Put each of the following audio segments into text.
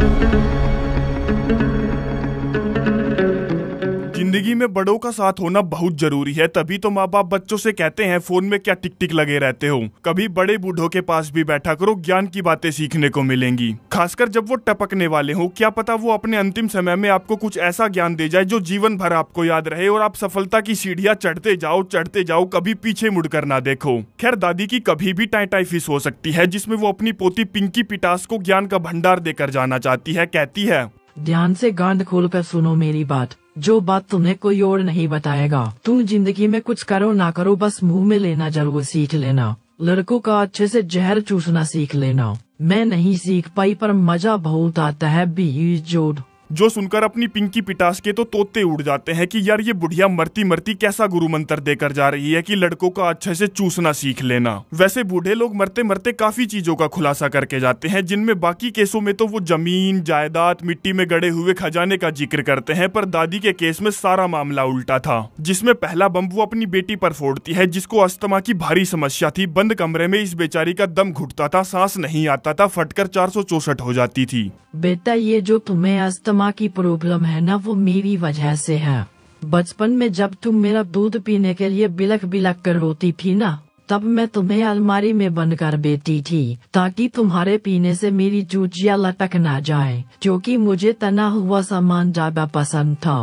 Thank you. जिंदगी में बड़ों का साथ होना बहुत जरूरी है तभी तो माँ बाप बच्चों से कहते हैं फोन में क्या टिक टिक लगे रहते हो कभी बड़े बूढ़ों के पास भी बैठा करो ज्ञान की बातें सीखने को मिलेंगी खासकर जब वो टपकने वाले हो क्या पता वो अपने अंतिम समय में आपको कुछ ऐसा ज्ञान दे जाए जो जीवन भर आपको याद रहे और आप सफलता की सीढ़ियाँ चढ़ते जाओ चढ़ते जाओ कभी पीछे मुड़कर ना देखो खैर दादी की कभी भी टाइटाई फीस हो सकती है जिसमे वो अपनी पोती पिंकी पिटास को ज्ञान का भंडार देकर जाना चाहती है कहती है ध्यान से गांध खोल कर सुनो मेरी बात जो बात तुम्हें कोई और नहीं बताएगा तुम जिंदगी में कुछ करो ना करो बस मुंह में लेना जरूर सीख लेना लड़कों का अच्छे से जहर चूसना सीख लेना मैं नहीं सीख पाई पर मजा बहुत आता है बी जोड़ जो सुनकर अपनी पिंकी पिटास के तो तोते उड़ जाते हैं कि यार ये बुढ़िया मरती मरती कैसा गुरु मंत्र देकर जा रही है कि लड़कों का अच्छे से चूसना सीख लेना वैसे बूढ़े लोग मरते मरते काफी चीजों का खुलासा करके जाते हैं जिनमें बाकी केसों में तो वो जमीन जायदाद मिट्टी में गड़े हुए खजाने का जिक्र करते हैं पर दादी के केस में सारा मामला उल्टा था जिसमे पहला बम वो अपनी बेटी पर फोड़ती है जिसको अस्थमा की भारी समस्या थी बंद कमरे में इस बेचारी का दम घुटता था सांस नहीं आता था फटकर चार हो जाती थी बेटा ये जो तुम्हें अस्थमा अस्थमा की प्रॉब्लम है ना वो मेरी वजह से है बचपन में जब तुम मेरा दूध पीने के लिए बिलख बिलख कर रोती थी ना तब मैं तुम्हें अलमारी में बंद कर बेटी थी ताकि तुम्हारे पीने से मेरी चूचिया लटक न जाए क्योंकि मुझे तना हुआ सामान ज्यादा पसंद था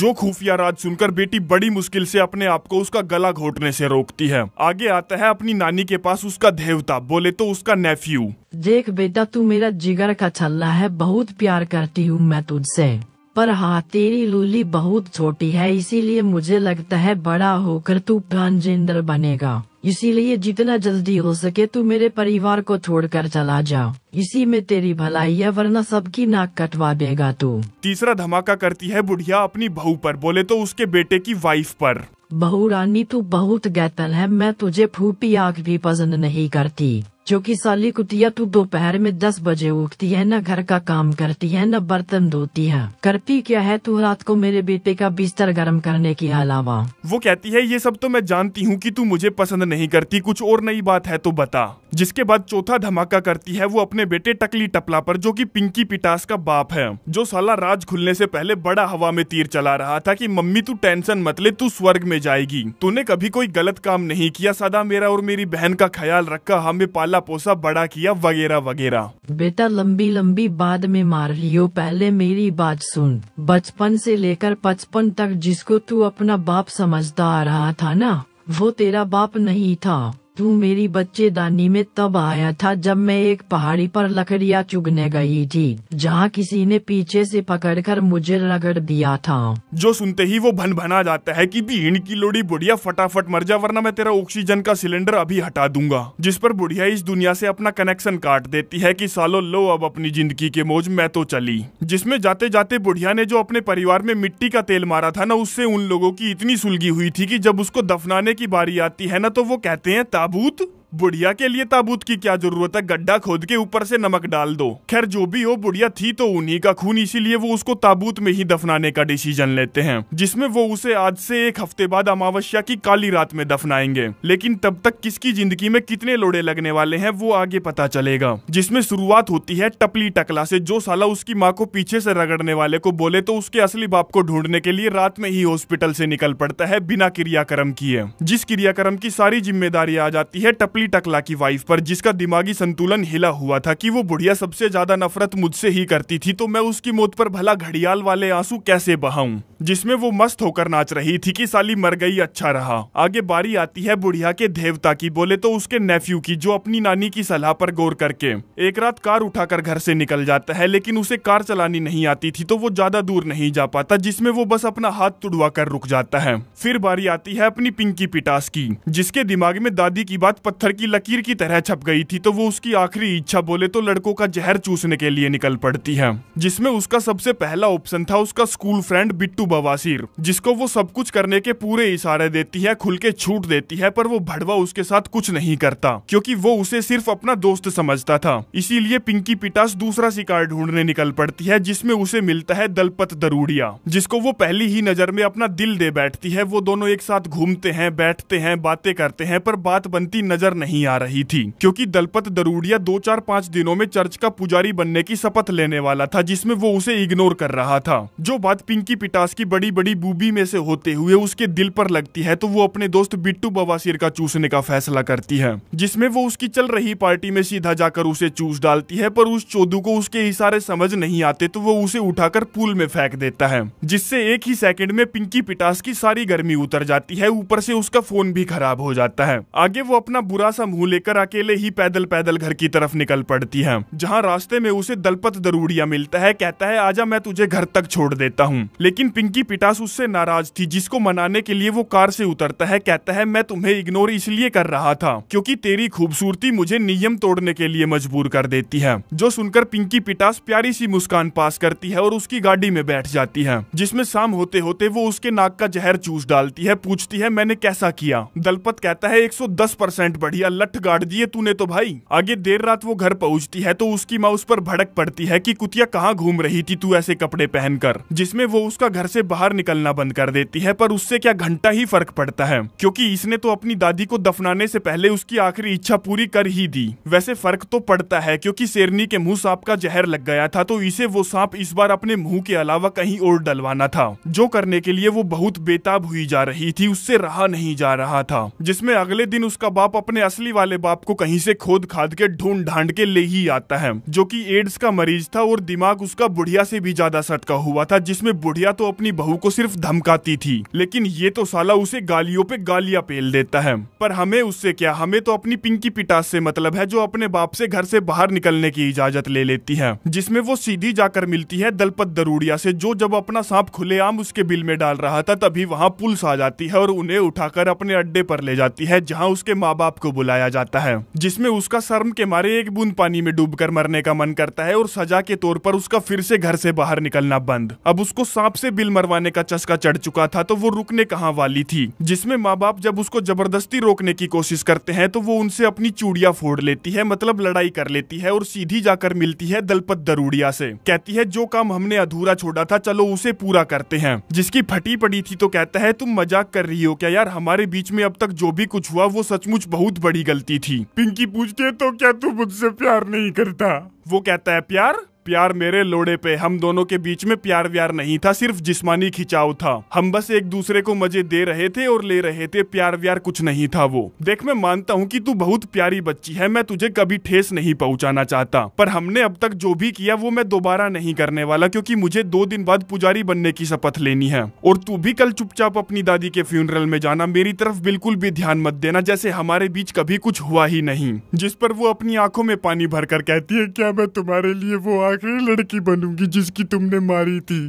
जो खुफिया राज सुनकर बेटी बड़ी मुश्किल से अपने आप को उसका गला घोटने से रोकती है आगे आता है अपनी नानी के पास उसका देवता बोले तो उसका नेफ्यू देख बेटा तू मेरा जिगर का छल्ला है बहुत प्यार करती हूँ मैं तुझसे पर हाँ तेरी लूली बहुत छोटी है इसीलिए मुझे लगता है बड़ा होकर तू प्रांजेंद्र बनेगा इसीलिए जितना जल्दी हो सके तू मेरे परिवार को छोड़कर चला जाओ इसी में तेरी भलाई है वरना सबकी नाक कटवा देगा तू तीसरा धमाका करती है बुढ़िया अपनी बहू पर बोले तो उसके बेटे की वाइफ पर बहू रानी तू बहुत गैतल है मैं तुझे फूपी आँख भी पसंद नहीं करती जो कि साली कुतिया तू दोपहर में दस बजे उठती है न घर का काम करती है न बर्तन धोती है करती क्या है तू रात को मेरे बेटे का बिस्तर गर्म करने के अलावा वो कहती है ये सब तो मैं जानती हूँ कि तू मुझे पसंद नहीं करती कुछ और नई बात है तो बता जिसके बाद चौथा धमाका करती है वो अपने बेटे टकली टपला पर जो कि पिंकी पिटास का बाप है जो साला राज खुलने से पहले बड़ा हवा में तीर चला रहा था कि मम्मी तू टेंशन मत ले तू स्वर्ग में जाएगी तूने कभी कोई गलत काम नहीं किया सदा मेरा और मेरी बहन का ख्याल रखा हमें पाला पोसा बड़ा किया वगैरह वगैरह बेटा लंबी लंबी बाद में मार लियो पहले मेरी बात सुन बचपन ऐसी लेकर पचपन तक जिसको तू अपना बाप समझता आ रहा था न वो तेरा बाप नहीं था तू मेरी बच्चेदानी में तब आया था जब मैं एक पहाड़ी पर लकड़ियाँ चुगने गई थी जहाँ किसी ने पीछे से पकड़कर मुझे रगड़ दिया था जो सुनते ही वो भन भना जाता है कि भीड़ की लोड़ी बुढ़िया फटाफट मर जा वरना मैं तेरा ऑक्सीजन का सिलेंडर अभी हटा दूंगा जिस पर बुढ़िया इस दुनिया ऐसी अपना कनेक्शन काट देती है की सालो लो अब अपनी जिंदगी के मोज मैं तो चली जिसमे जाते जाते बुढ़िया ने जो अपने परिवार में मिट्टी का तेल मारा था ना उससे उन लोगों की इतनी सुलगी हुई थी की जब उसको दफनाने की बारी आती है ना तो वो कहते हैं tá puto. बुढ़िया के लिए ताबूत की क्या जरूरत है गड्ढा खोद के ऊपर से नमक डाल दो खैर जो भी हो बुढ़िया थी तो उन्हीं का खून इसीलिए वो उसको ताबूत में ही दफनाने का डिसीजन लेते हैं जिसमें वो उसे आज से एक हफ्ते बाद अमावस्या की काली रात में दफनाएंगे लेकिन तब तक किसकी जिंदगी में कितने लोड़े लगने वाले है वो आगे पता चलेगा जिसमे शुरुआत होती है टपली टकला से जो साला उसकी माँ को पीछे से रगड़ने वाले को बोले तो उसके असली बाप को ढूंढने के लिए रात में ही हॉस्पिटल से निकल पड़ता है बिना क्रियाक्रम किए जिस क्रियाक्रम की सारी जिम्मेदारी आ जाती है टपली चिपली टकला की वाइफ पर जिसका दिमागी संतुलन हिला हुआ था कि वो बुढ़िया सबसे ज्यादा नफरत मुझसे ही करती थी तो मैं उसकी मौत पर भला घड़ियाल वाले आंसू कैसे बहाऊं जिसमें वो मस्त होकर नाच रही थी कि साली मर गई अच्छा रहा आगे बारी आती है बुढ़िया के देवता की बोले तो उसके नेफ्यू की जो अपनी नानी की सलाह पर गौर करके एक रात कार उठाकर घर से निकल जाता है लेकिन उसे कार चलानी नहीं आती थी तो वो ज्यादा दूर नहीं जा पाता जिसमे वो बस अपना हाथ तुड़वा कर रुक जाता है फिर बारी आती है अपनी पिंकी पिटास की जिसके दिमाग में दादी की बात पत्थर पत्थर की लकीर की तरह छप गई थी तो वो उसकी आखिरी इच्छा बोले तो लड़कों का जहर चूसने के लिए निकल पड़ती है जिसमें उसका सबसे पहला ऑप्शन था उसका स्कूल फ्रेंड बिट्टू बवासीर जिसको वो सब कुछ करने के पूरे इशारे देती है खुल के छूट देती है पर वो भड़वा उसके साथ कुछ नहीं करता क्यूँकी वो उसे सिर्फ अपना दोस्त समझता था इसीलिए पिंकी पिटास दूसरा शिकार ढूंढने निकल पड़ती है जिसमें उसे मिलता है दलपत दरूड़िया जिसको वो पहली ही नजर में अपना दिल दे बैठती है वो दोनों एक साथ घूमते हैं बैठते हैं बातें करते हैं पर बात बनती नजर नहीं आ रही थी क्योंकि दलपत दरूड़िया दो चार पाँच दिनों में चर्च का पुजारी बनने की शपथ लेने वाला था जिसमें वो उसे इग्नोर कर रहा था जो बात पिंकी पिटास की बड़ी बड़ी बूबी में से होते हुए उसके दिल पर लगती है तो वो अपने दोस्त बिट्टू बवासीर का चूसने का फैसला करती है जिसमे वो उसकी चल रही पार्टी में सीधा जाकर उसे चूस डालती है पर उस चौधू को उसके इशारे समझ नहीं आते तो वो उसे उठाकर पूल में फेंक देता है जिससे एक ही सेकंड में पिंकी पिटास की सारी गर्मी उतर जाती है ऊपर से उसका फोन भी खराब हो जाता है आगे वो अपना बुरा सा मुंह लेकर अकेले ही पैदल पैदल घर की तरफ निकल पड़ती है जहाँ रास्ते में उसे दलपत दरूड़िया मिलता है कहता है आजा मैं तुझे घर तक छोड़ देता हूँ लेकिन पिंकी पिटास उससे नाराज थी जिसको मनाने के लिए वो कार से उतरता है कहता है मैं तुम्हें इग्नोर इसलिए कर रहा था क्योंकि तेरी खूबसूरती मुझे नियम तोड़ने के लिए मजबूर कर देती है जो सुनकर पिंकी पिटास प्यारी सी मुस्कान पास करती है और उसकी गाड़ी में बैठ जाती है जिसमें शाम होते होते वो उसके नाक का जहर चूस डालती है पूछती है मैंने कैसा किया दलपत कहता है 110 परसेंट बढ़िया दिया लठ गाड़ दिए तूने तो भाई आगे देर रात वो घर पहुंचती है तो उसकी माँ उस पर भड़क पड़ती है कि कुतिया कहाँ घूम रही थी तू ऐसे कपड़े पहनकर जिसमें वो उसका घर से बाहर निकलना बंद कर देती है पर उससे क्या घंटा ही फर्क पड़ता है क्योंकि इसने तो अपनी दादी को दफनाने से पहले उसकी आखिरी इच्छा पूरी कर ही दी वैसे फर्क तो पड़ता है क्योंकि शेरनी के मुंह सांप का जहर लग गया था तो इसे वो सांप इस बार अपने मुंह के अलावा कहीं और डलवाना था जो करने के लिए वो बहुत बेताब हुई जा रही थी उससे रहा नहीं जा रहा था जिसमें अगले दिन उसका बाप अपने अपने असली वाले बाप को कहीं से खोद खाद के ढूंढ ढांड के ले ही आता है जो कि एड्स का मरीज था और दिमाग उसका बुढ़िया से भी ज्यादा सटका हुआ था जिसमें बुढ़िया तो अपनी बहू को सिर्फ धमकाती थी लेकिन ये तो साला उसे गालियों पे गालियां पेल देता है पर हमें उससे क्या हमें तो अपनी पिंकी पिटास से मतलब है जो अपने बाप से घर से बाहर निकलने की इजाजत ले लेती है जिसमे वो सीधी जाकर मिलती है दलपत दरूड़िया से जो जब अपना सांप खुलेआम उसके बिल में डाल रहा था तभी वहाँ पुलिस आ जाती है और उन्हें उठाकर अपने अड्डे पर ले जाती है जहाँ उसके माँ बाप को बुलाया जाता है जिसमें उसका शर्म के मारे एक बूंद पानी में डूबकर मरने का मन करता है और सजा के तौर पर उसका फिर से घर से बाहर निकलना बंद अब उसको सांप से बिल मरवाने का चस्का चढ़ चुका था तो वो रुकने कहाँ वाली थी जिसमें माँ बाप जब उसको जबरदस्ती रोकने की कोशिश करते हैं तो वो उनसे अपनी चूड़िया फोड़ लेती है मतलब लड़ाई कर लेती है और सीधी जाकर मिलती है दलपत दरूड़िया से कहती है जो काम हमने अधूरा छोड़ा था चलो उसे पूरा करते हैं जिसकी फटी पड़ी थी तो कहता है तुम मजाक कर रही हो क्या यार हमारे बीच में अब तक जो भी कुछ हुआ वो सचमुच बहुत बड़ी गलती थी पिंकी पूछते तो क्या तू मुझसे प्यार नहीं करता वो कहता है प्यार प्यार मेरे लोड़े पे हम दोनों के बीच में प्यार व्यार नहीं था सिर्फ जिस्मानी खिंचाव था हम बस एक दूसरे को मजे दे रहे थे और ले रहे थे प्यार व्यार कुछ नहीं था वो देख मैं मानता हूँ कि तू बहुत प्यारी बच्ची है मैं तुझे कभी ठेस नहीं पहुँचाना चाहता पर हमने अब तक जो भी किया वो मैं दोबारा नहीं करने वाला क्यूँकी मुझे दो दिन बाद पुजारी बनने की शपथ लेनी है और तू भी कल चुपचाप अपनी दादी के फ्यूनरल में जाना मेरी तरफ बिल्कुल भी ध्यान मत देना जैसे हमारे बीच कभी कुछ हुआ ही नहीं जिस पर वो अपनी आंखों में पानी भर कहती है क्या मैं तुम्हारे लिए वो आखिरी लड़की बनूंगी जिसकी तुमने मारी थी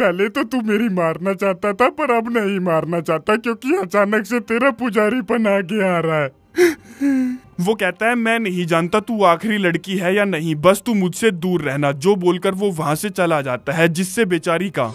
पहले तो तू मेरी मारना चाहता था पर अब नहीं मारना चाहता क्योंकि अचानक से तेरा पुजारी पन आगे आ रहा है वो कहता है मैं नहीं जानता तू आखिरी लड़की है या नहीं बस तू मुझसे दूर रहना जो बोलकर वो वहां से चला जाता है जिससे बेचारी का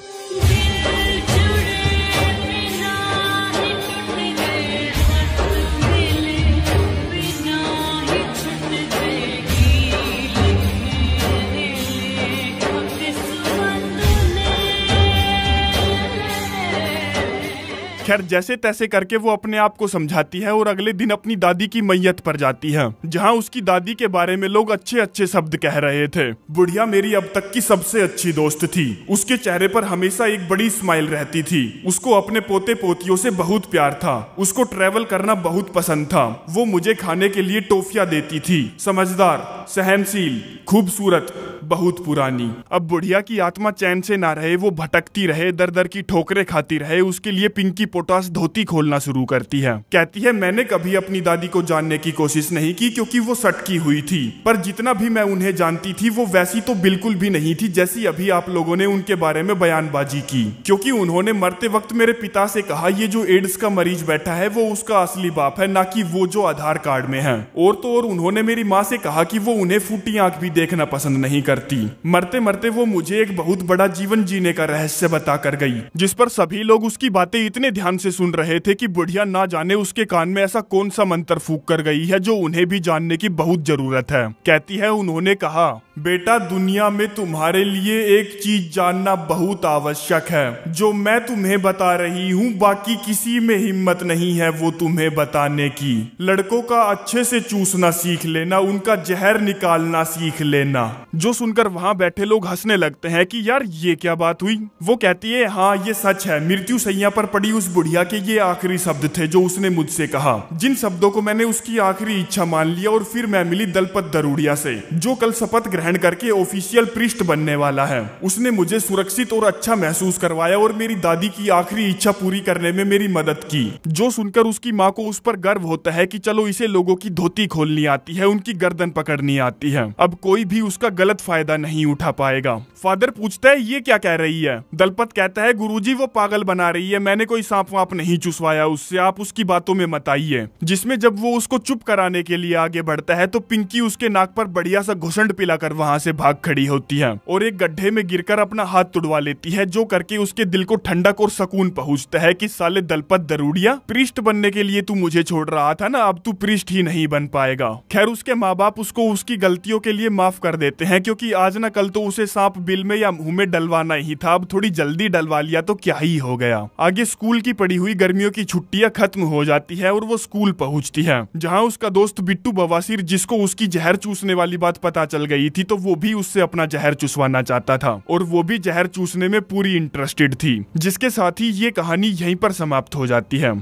खैर जैसे तैसे करके वो अपने आप को समझाती है और अगले दिन अपनी दादी की मैयत पर जाती है जहाँ उसकी दादी के बारे में लोग अच्छे अच्छे शब्द कह रहे थे बुढ़िया मेरी अब तक की सबसे अच्छी दोस्त थी उसके चेहरे पर हमेशा एक बड़ी स्माइल रहती थी उसको अपने पोते पोतियों से बहुत प्यार था उसको ट्रेवल करना बहुत पसंद था वो मुझे खाने के लिए टोफिया देती थी समझदार सहनशील खूबसूरत बहुत पुरानी अब बुढ़िया की आत्मा चैन से ना रहे वो भटकती रहे दर दर की ठोकरे खाती रहे उसके लिए पिंकी पोटास धोती खोलना शुरू करती है कहती है मैंने कभी अपनी दादी को जानने की कोशिश नहीं की क्योंकि वो सटकी हुई थी पर जितना भी मैं उन्हें जानती थी वो वैसी तो बिल्कुल भी नहीं थी जैसी अभी आप लोगों ने उनके बारे में बयानबाजी की क्योंकि उन्होंने मरते वक्त मेरे पिता से कहा ये जो एड्स का मरीज बैठा है वो उसका असली बाप है ना कि वो जो आधार कार्ड में है और तो और उन्होंने मेरी माँ से कहा कि वो उन्हें फूटी आंख भी देखना पसंद नहीं करती मरते मरते वो मुझे एक बहुत बड़ा जीवन जीने का रहस्य बता कर गई जिस पर सभी लोग उसकी बातें इतने ध्यान ध्यान से सुन रहे थे कि बुढ़िया ना जाने उसके कान में ऐसा कौन सा मंत्र फूक कर गई है जो उन्हें भी जानने की बहुत जरूरत है कहती है उन्होंने कहा बेटा दुनिया में तुम्हारे लिए एक चीज जानना बहुत आवश्यक है जो मैं तुम्हें बता रही हूँ बाकी किसी में हिम्मत नहीं है वो तुम्हें बताने की लड़कों का अच्छे से चूसना सीख लेना उनका जहर निकालना सीख लेना जो सुनकर वहाँ बैठे लोग हंसने लगते हैं कि यार ये क्या बात हुई वो कहती है हाँ ये सच है मृत्यु सैया पर पड़ी उस बुढ़िया के ये आखिरी शब्द थे जो उसने मुझसे कहा जिन शब्दों को मैंने उसकी आखिरी इच्छा मान लिया और फिर मैं मिली दलपत दरूड़िया से जो कल शपथ ग्रहण करके ऑफिशियल पृष्ठ बनने वाला है उसने मुझे सुरक्षित और अच्छा महसूस करवाया और मेरी दादी की आखिरी इच्छा पूरी करने में मेरी मदद की जो सुनकर उसकी माँ को उस पर गर्व होता है की चलो इसे लोगों की धोती खोलनी आती है उनकी गर्दन पकड़नी आती है अब कोई भी उसका गलत फायदा नहीं उठा पाएगा फादर पूछता है ये क्या कह रही है दलपत कहता है गुरुजी वो पागल बना रही है मैंने कोई सांप वाप नहीं चुसवाया उससे आप उसकी बातों में मत आइए जिसमें जब वो उसको चुप कराने के लिए आगे बढ़ता है तो पिंकी उसके नाक पर बढ़िया सा घुसंड पिलाकर वहाँ से भाग खड़ी होती है और एक गड्ढे में गिरकर अपना हाथ तुड़वा लेती है जो करके उसके दिल को ठंडक और सुकून पहुँचता है की साले दलपत दरूड़िया पृष्ठ बनने के लिए तू मुझे छोड़ रहा था ना अब तू पृष्ठ ही नहीं बन पाएगा खैर उसके माँ बाप उसको उसकी गलतियों के लिए माफ कर देते हैं क्योंकि आज ना कल तो उसे सांप बिल में या मुंह में डलवाना ही था अब थोड़ी जल्दी डलवा लिया तो क्या ही हो गया आगे स्कूल की की पड़ी हुई गर्मियों की छुट्टियां खत्म हो जाती है और वो स्कूल पहुंचती है जहाँ उसका दोस्त बिट्टू बवासीर जिसको उसकी जहर चूसने वाली बात पता चल गई थी तो वो भी उससे अपना जहर चूसवाना चाहता था और वो भी जहर चूसने में पूरी इंटरेस्टेड थी जिसके साथ ही ये कहानी यहीं पर समाप्त हो जाती है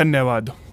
धन्यवाद